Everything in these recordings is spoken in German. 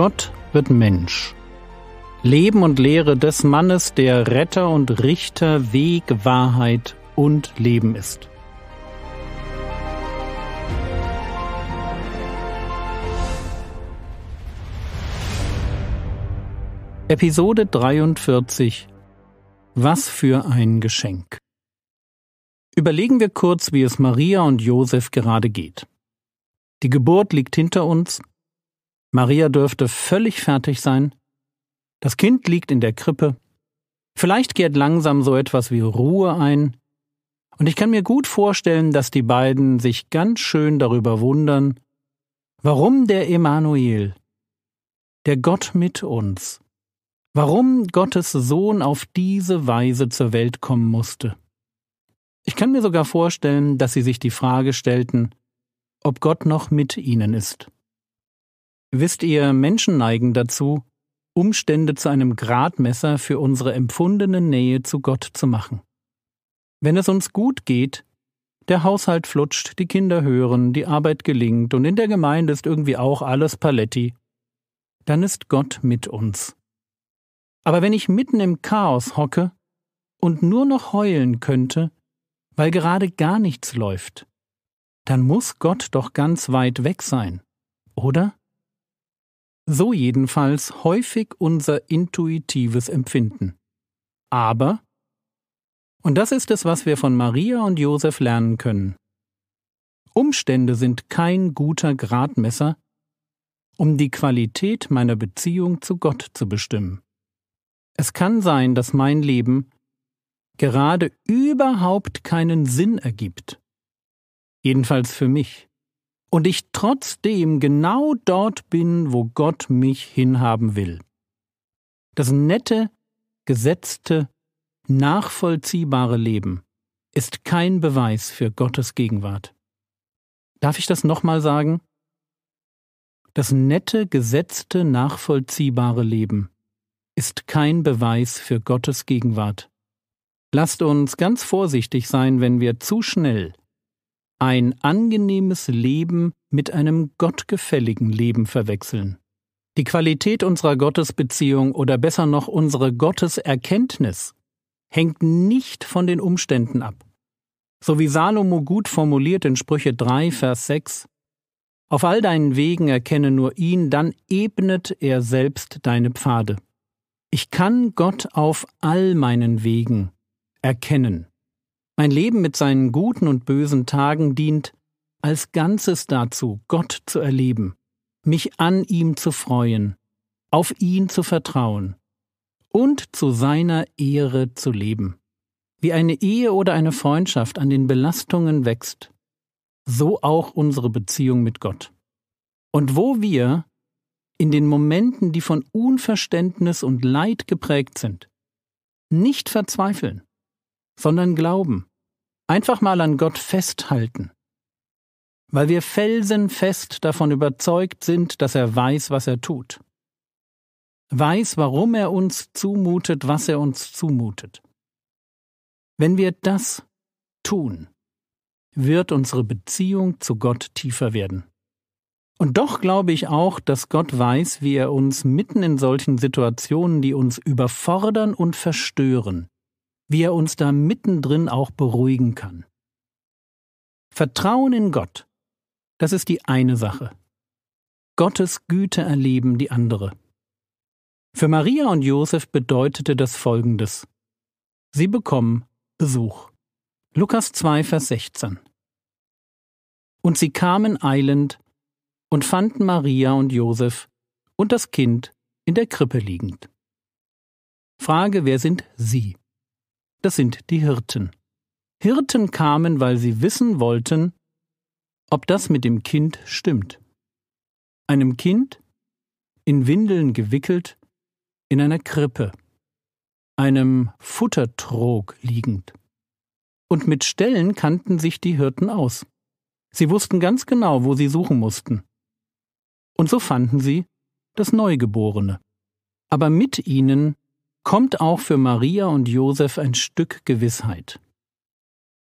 Gott wird Mensch. Leben und Lehre des Mannes, der Retter und Richter, Weg, Wahrheit und Leben ist. Episode 43 Was für ein Geschenk. Überlegen wir kurz, wie es Maria und Josef gerade geht. Die Geburt liegt hinter uns, Maria dürfte völlig fertig sein. Das Kind liegt in der Krippe. Vielleicht kehrt langsam so etwas wie Ruhe ein. Und ich kann mir gut vorstellen, dass die beiden sich ganz schön darüber wundern, warum der Emanuel, der Gott mit uns, warum Gottes Sohn auf diese Weise zur Welt kommen musste. Ich kann mir sogar vorstellen, dass sie sich die Frage stellten, ob Gott noch mit ihnen ist. Wisst ihr, Menschen neigen dazu, Umstände zu einem Gradmesser für unsere empfundene Nähe zu Gott zu machen. Wenn es uns gut geht, der Haushalt flutscht, die Kinder hören, die Arbeit gelingt und in der Gemeinde ist irgendwie auch alles Paletti, dann ist Gott mit uns. Aber wenn ich mitten im Chaos hocke und nur noch heulen könnte, weil gerade gar nichts läuft, dann muss Gott doch ganz weit weg sein, oder? So jedenfalls häufig unser intuitives Empfinden. Aber, und das ist es, was wir von Maria und Josef lernen können, Umstände sind kein guter Gradmesser, um die Qualität meiner Beziehung zu Gott zu bestimmen. Es kann sein, dass mein Leben gerade überhaupt keinen Sinn ergibt. Jedenfalls für mich und ich trotzdem genau dort bin, wo Gott mich hinhaben will. Das nette, gesetzte, nachvollziehbare Leben ist kein Beweis für Gottes Gegenwart. Darf ich das nochmal sagen? Das nette, gesetzte, nachvollziehbare Leben ist kein Beweis für Gottes Gegenwart. Lasst uns ganz vorsichtig sein, wenn wir zu schnell ein angenehmes Leben mit einem gottgefälligen Leben verwechseln. Die Qualität unserer Gottesbeziehung oder besser noch unsere Gotteserkenntnis hängt nicht von den Umständen ab. So wie Salomo gut formuliert in Sprüche 3, Vers 6, Auf all deinen Wegen erkenne nur ihn, dann ebnet er selbst deine Pfade. Ich kann Gott auf all meinen Wegen erkennen. Mein Leben mit seinen guten und bösen Tagen dient als Ganzes dazu, Gott zu erleben, mich an ihm zu freuen, auf ihn zu vertrauen und zu seiner Ehre zu leben. Wie eine Ehe oder eine Freundschaft an den Belastungen wächst, so auch unsere Beziehung mit Gott. Und wo wir in den Momenten, die von Unverständnis und Leid geprägt sind, nicht verzweifeln, sondern glauben, Einfach mal an Gott festhalten. Weil wir felsenfest davon überzeugt sind, dass er weiß, was er tut. Weiß, warum er uns zumutet, was er uns zumutet. Wenn wir das tun, wird unsere Beziehung zu Gott tiefer werden. Und doch glaube ich auch, dass Gott weiß, wie er uns mitten in solchen Situationen, die uns überfordern und verstören, wie er uns da mittendrin auch beruhigen kann. Vertrauen in Gott, das ist die eine Sache. Gottes Güte erleben die andere. Für Maria und Josef bedeutete das Folgendes. Sie bekommen Besuch. Lukas 2, Vers 16. Und sie kamen eilend und fanden Maria und Josef und das Kind in der Krippe liegend. Frage, wer sind Sie? das sind die Hirten. Hirten kamen, weil sie wissen wollten, ob das mit dem Kind stimmt. Einem Kind, in Windeln gewickelt, in einer Krippe, einem Futtertrog liegend. Und mit Stellen kannten sich die Hirten aus. Sie wussten ganz genau, wo sie suchen mussten. Und so fanden sie das Neugeborene. Aber mit ihnen kommt auch für Maria und Josef ein Stück Gewissheit.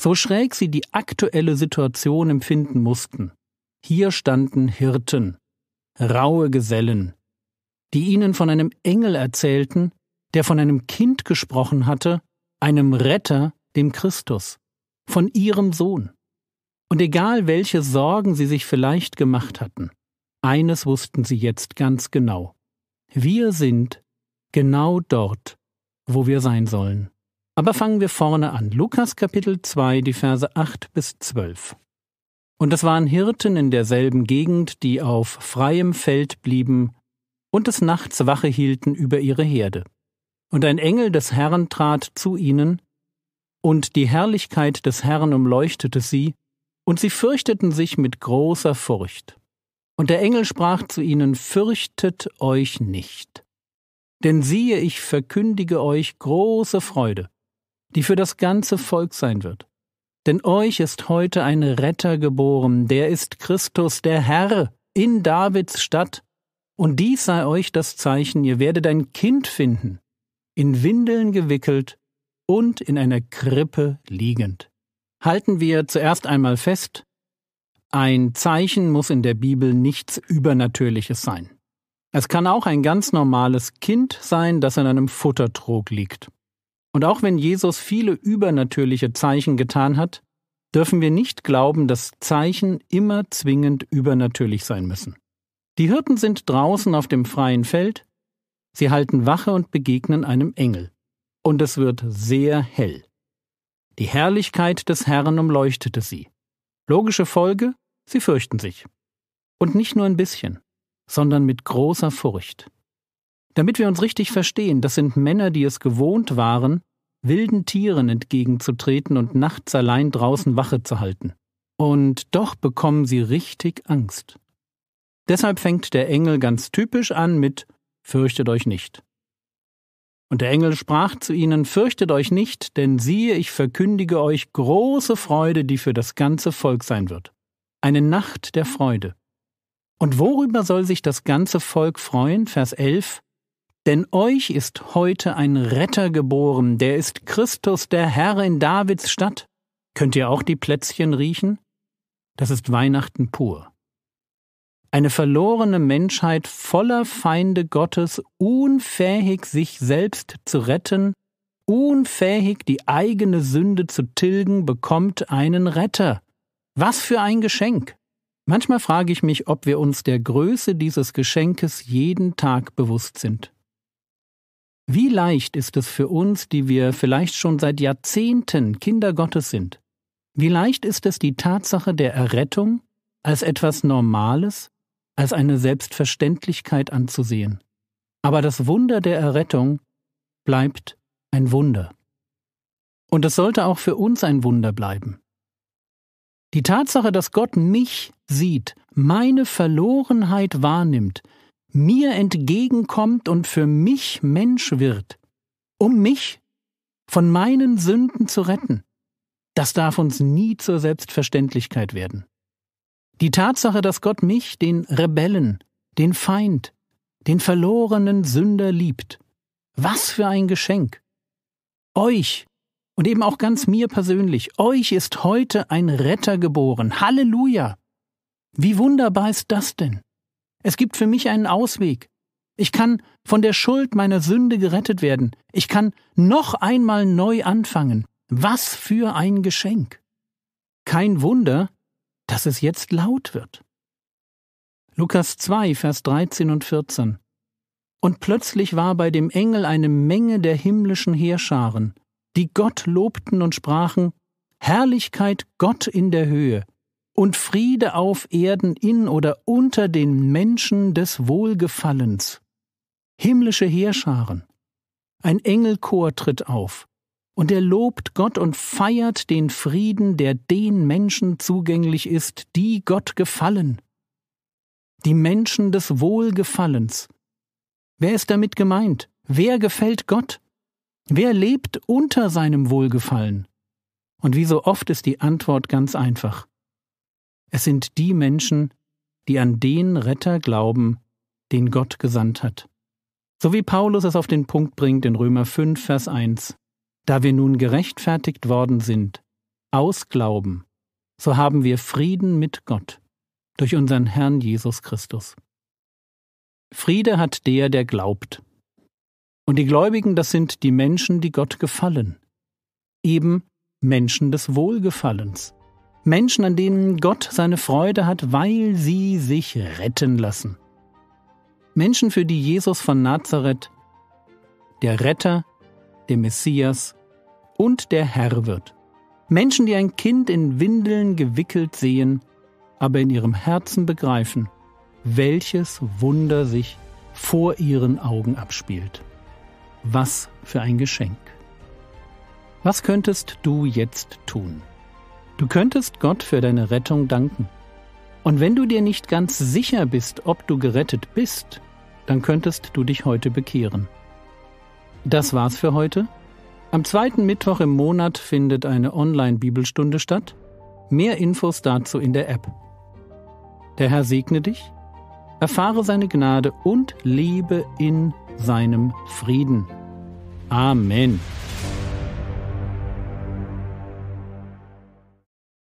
So schräg sie die aktuelle Situation empfinden mussten, hier standen Hirten, raue Gesellen, die ihnen von einem Engel erzählten, der von einem Kind gesprochen hatte, einem Retter, dem Christus, von ihrem Sohn. Und egal welche Sorgen sie sich vielleicht gemacht hatten, eines wussten sie jetzt ganz genau. Wir sind Genau dort, wo wir sein sollen. Aber fangen wir vorne an. Lukas Kapitel 2, die Verse 8 bis 12. Und es waren Hirten in derselben Gegend, die auf freiem Feld blieben und des Nachts Wache hielten über ihre Herde. Und ein Engel des Herrn trat zu ihnen, und die Herrlichkeit des Herrn umleuchtete sie, und sie fürchteten sich mit großer Furcht. Und der Engel sprach zu ihnen, Fürchtet euch nicht. Denn siehe, ich verkündige euch große Freude, die für das ganze Volk sein wird. Denn euch ist heute ein Retter geboren, der ist Christus, der Herr, in Davids Stadt. Und dies sei euch das Zeichen, ihr werdet ein Kind finden, in Windeln gewickelt und in einer Krippe liegend. Halten wir zuerst einmal fest, ein Zeichen muss in der Bibel nichts Übernatürliches sein. Es kann auch ein ganz normales Kind sein, das in einem Futtertrog liegt. Und auch wenn Jesus viele übernatürliche Zeichen getan hat, dürfen wir nicht glauben, dass Zeichen immer zwingend übernatürlich sein müssen. Die Hirten sind draußen auf dem freien Feld, sie halten Wache und begegnen einem Engel. Und es wird sehr hell. Die Herrlichkeit des Herrn umleuchtete sie. Logische Folge, sie fürchten sich. Und nicht nur ein bisschen sondern mit großer Furcht. Damit wir uns richtig verstehen, das sind Männer, die es gewohnt waren, wilden Tieren entgegenzutreten und nachts allein draußen Wache zu halten. Und doch bekommen sie richtig Angst. Deshalb fängt der Engel ganz typisch an mit Fürchtet euch nicht. Und der Engel sprach zu ihnen, Fürchtet euch nicht, denn siehe, ich verkündige euch große Freude, die für das ganze Volk sein wird. Eine Nacht der Freude. Und worüber soll sich das ganze Volk freuen? Vers 11. Denn euch ist heute ein Retter geboren, der ist Christus, der Herr in Davids Stadt. Könnt ihr auch die Plätzchen riechen? Das ist Weihnachten pur. Eine verlorene Menschheit voller Feinde Gottes, unfähig, sich selbst zu retten, unfähig, die eigene Sünde zu tilgen, bekommt einen Retter. Was für ein Geschenk! Manchmal frage ich mich, ob wir uns der Größe dieses Geschenkes jeden Tag bewusst sind. Wie leicht ist es für uns, die wir vielleicht schon seit Jahrzehnten Kinder Gottes sind? Wie leicht ist es, die Tatsache der Errettung als etwas Normales, als eine Selbstverständlichkeit anzusehen? Aber das Wunder der Errettung bleibt ein Wunder. Und es sollte auch für uns ein Wunder bleiben. Die Tatsache, dass Gott mich sieht, meine Verlorenheit wahrnimmt, mir entgegenkommt und für mich Mensch wird, um mich von meinen Sünden zu retten, das darf uns nie zur Selbstverständlichkeit werden. Die Tatsache, dass Gott mich, den Rebellen, den Feind, den verlorenen Sünder liebt, was für ein Geschenk. Euch, und eben auch ganz mir persönlich. Euch ist heute ein Retter geboren. Halleluja! Wie wunderbar ist das denn? Es gibt für mich einen Ausweg. Ich kann von der Schuld meiner Sünde gerettet werden. Ich kann noch einmal neu anfangen. Was für ein Geschenk. Kein Wunder, dass es jetzt laut wird. Lukas 2, Vers 13 und 14. Und plötzlich war bei dem Engel eine Menge der himmlischen Heerscharen, die Gott lobten und sprachen, Herrlichkeit Gott in der Höhe und Friede auf Erden in oder unter den Menschen des Wohlgefallens. Himmlische Heerscharen. Ein Engelchor tritt auf, und er lobt Gott und feiert den Frieden, der den Menschen zugänglich ist, die Gott gefallen. Die Menschen des Wohlgefallens. Wer ist damit gemeint? Wer gefällt Gott? Wer lebt unter seinem Wohlgefallen? Und wie so oft ist die Antwort ganz einfach. Es sind die Menschen, die an den Retter glauben, den Gott gesandt hat. So wie Paulus es auf den Punkt bringt in Römer 5, Vers 1. Da wir nun gerechtfertigt worden sind, aus Glauben, so haben wir Frieden mit Gott durch unseren Herrn Jesus Christus. Friede hat der, der glaubt, und die Gläubigen, das sind die Menschen, die Gott gefallen. Eben Menschen des Wohlgefallens. Menschen, an denen Gott seine Freude hat, weil sie sich retten lassen. Menschen, für die Jesus von Nazareth der Retter, der Messias und der Herr wird. Menschen, die ein Kind in Windeln gewickelt sehen, aber in ihrem Herzen begreifen, welches Wunder sich vor ihren Augen abspielt. Was für ein Geschenk. Was könntest du jetzt tun? Du könntest Gott für deine Rettung danken. Und wenn du dir nicht ganz sicher bist, ob du gerettet bist, dann könntest du dich heute bekehren. Das war's für heute. Am zweiten Mittwoch im Monat findet eine Online-Bibelstunde statt. Mehr Infos dazu in der App. Der Herr segne dich, erfahre seine Gnade und lebe in seinem Frieden. Amen.